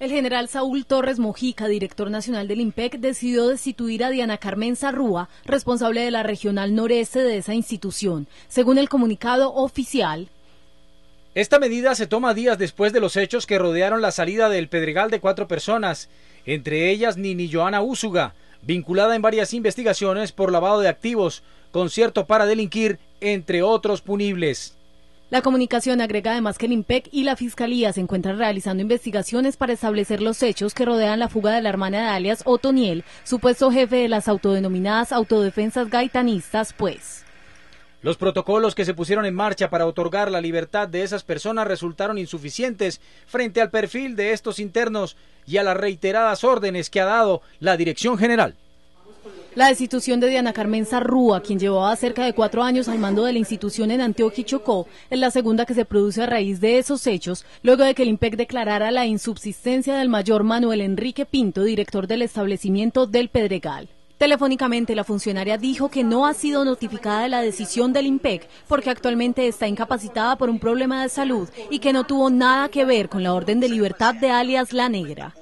El general Saúl Torres Mojica, director nacional del IMPEC, decidió destituir a Diana Carmen Sarrúa, responsable de la regional noreste de esa institución, según el comunicado oficial. Esta medida se toma días después de los hechos que rodearon la salida del Pedregal de cuatro personas, entre ellas Nini Joana Úsuga, vinculada en varias investigaciones por lavado de activos, concierto para delinquir, entre otros punibles. La comunicación agrega además que el IMPEC y la Fiscalía se encuentran realizando investigaciones para establecer los hechos que rodean la fuga de la hermana de alias Otoniel, supuesto jefe de las autodenominadas autodefensas gaitanistas, pues. Los protocolos que se pusieron en marcha para otorgar la libertad de esas personas resultaron insuficientes frente al perfil de estos internos y a las reiteradas órdenes que ha dado la Dirección General. La destitución de Diana Carmen Sarrúa, quien llevaba cerca de cuatro años al mando de la institución en Antioquia y Chocó, es la segunda que se produce a raíz de esos hechos, luego de que el IMPEC declarara la insubsistencia del mayor Manuel Enrique Pinto, director del establecimiento del Pedregal. Telefónicamente, la funcionaria dijo que no ha sido notificada de la decisión del IMPEC porque actualmente está incapacitada por un problema de salud y que no tuvo nada que ver con la orden de libertad de alias La Negra.